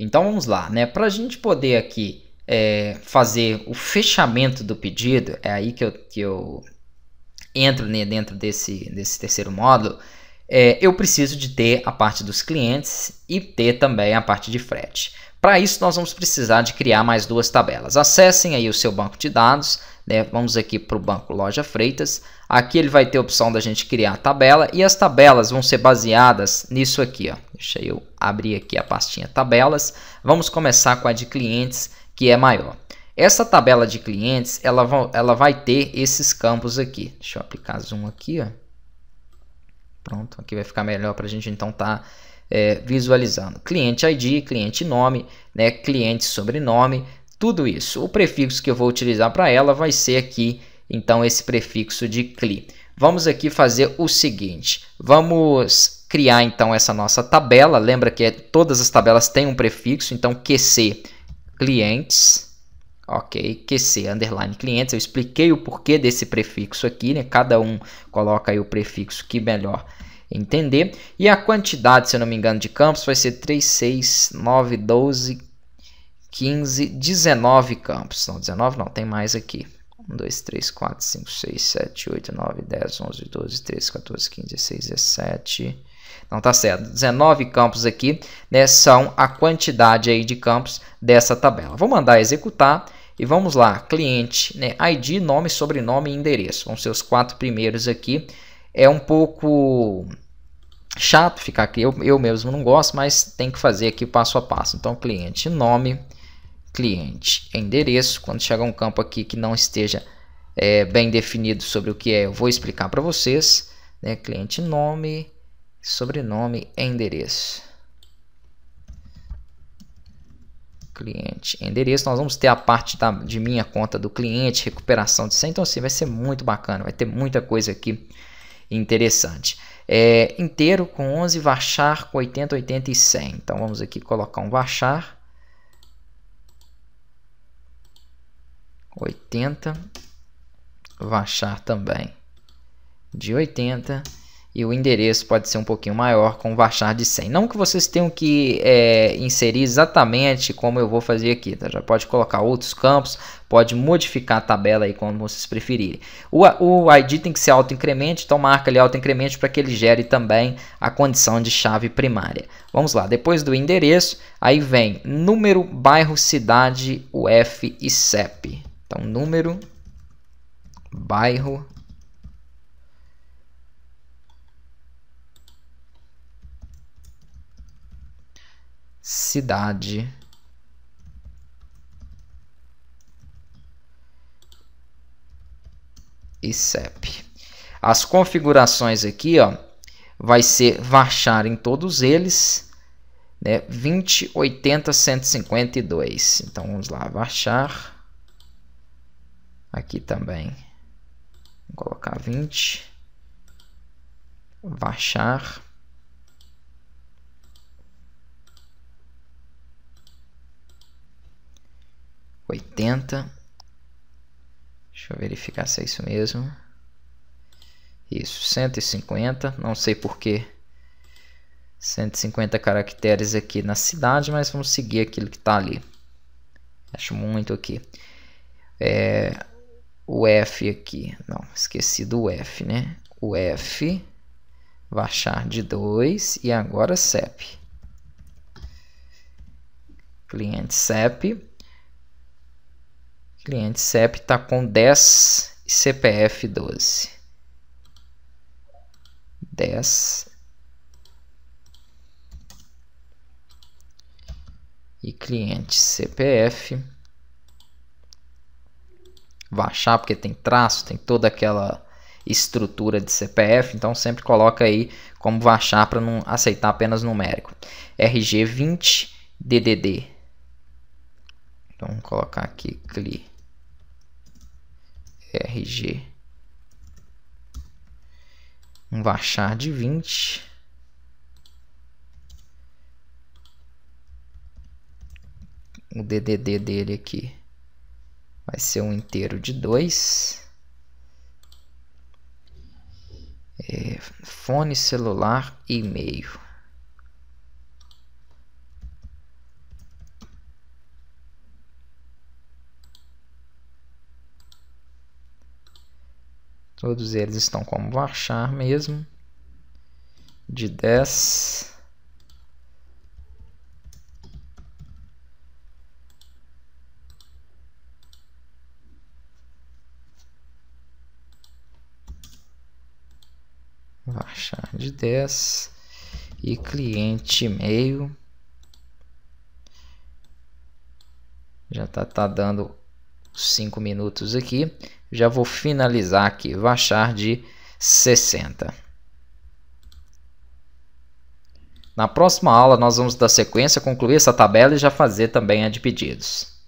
Então vamos lá, né? Para a gente poder aqui é, fazer o fechamento do pedido, é aí que eu, que eu entro né, dentro desse, desse terceiro módulo. É, eu preciso de ter a parte dos clientes e ter também a parte de frete. Para isso, nós vamos precisar de criar mais duas tabelas. Acessem aí o seu banco de dados, né? vamos aqui para o banco Loja Freitas. Aqui ele vai ter a opção da gente criar a tabela e as tabelas vão ser baseadas nisso aqui. Ó. Deixa eu abrir aqui a pastinha tabelas. Vamos começar com a de clientes, que é maior. Essa tabela de clientes, ela, ela vai ter esses campos aqui. Deixa eu aplicar zoom aqui. Ó. Pronto, aqui vai ficar melhor para a gente então estar... Tá é, visualizando cliente ID, cliente nome, né, cliente sobrenome, tudo isso. O prefixo que eu vou utilizar para ela vai ser aqui, então, esse prefixo de CLI. Vamos aqui fazer o seguinte, vamos criar então essa nossa tabela, lembra que é, todas as tabelas têm um prefixo, então QC clientes, ok, QC underline clientes, eu expliquei o porquê desse prefixo aqui, né? cada um coloca aí o prefixo que melhor entender. E a quantidade, se eu não me engano, de campos vai ser 3, 6, 9, 12, 15, 19 campos. Não, 19 não, tem mais aqui. 1, 2, 3, 4, 5, 6, 7, 8, 9, 10, 11, 12, 13, 14, 15, 16, 17... Não tá certo. 19 campos aqui né, são a quantidade aí de campos dessa tabela. Vou mandar executar e vamos lá. Cliente, né, ID, nome, sobrenome e endereço. Vão ser os quatro primeiros aqui é um pouco chato ficar aqui, eu, eu mesmo não gosto, mas tem que fazer aqui passo a passo. Então, cliente nome, cliente endereço. Quando chegar um campo aqui que não esteja é, bem definido sobre o que é, eu vou explicar para vocês. Né? Cliente nome, sobrenome, endereço. cliente endereço. Nós vamos ter a parte da, de minha conta do cliente, recuperação de senha. Então, assim, vai ser muito bacana, vai ter muita coisa aqui interessante. É, inteiro com 11, varchar com 80, 80 e 100. Então vamos aqui colocar um varchar. 80, varchar também de 80 e o endereço pode ser um pouquinho maior com varchar de 100. Não que vocês tenham que é, inserir exatamente como eu vou fazer aqui, tá? já pode colocar outros campos, pode modificar a tabela aí como vocês preferirem. O, o ID tem que ser auto-incremente, então marca ali auto-incremente para que ele gere também a condição de chave primária. Vamos lá, depois do endereço, aí vem número, bairro, cidade, UF e CEP. Então número, bairro, cidade e CEP. As configurações aqui, ó, vai ser varchar em todos eles, né? 20, 80, 152. Então vamos lá, varchar. Aqui também. Vou colocar 20. Varchar. 80. Deixa eu verificar se é isso mesmo. Isso, 150. Não sei por que 150 caracteres aqui na cidade, mas vamos seguir aquilo que está ali. Acho muito aqui. É, o F aqui. Não, esqueci do F, né? O F. Baixar de 2 e agora CEP. Cliente CEP. Cliente CEP está com 10 e CPF 12. 10 e cliente CPF. Vai achar porque tem traço, tem toda aquela estrutura de CPF, então sempre coloca aí como vai achar para não aceitar apenas numérico. RG20 DDD. Então vamos colocar aqui CLI. RG. Um varchar de 20. O DDD dele aqui vai ser um inteiro de 2. É, fone celular e e-mail. Todos eles estão como varchar mesmo. De 10. varchar de 10 e cliente e-mail já está tá dando 5 minutos aqui já vou finalizar aqui, baixar de 60. Na próxima aula nós vamos dar sequência, concluir essa tabela e já fazer também a de pedidos.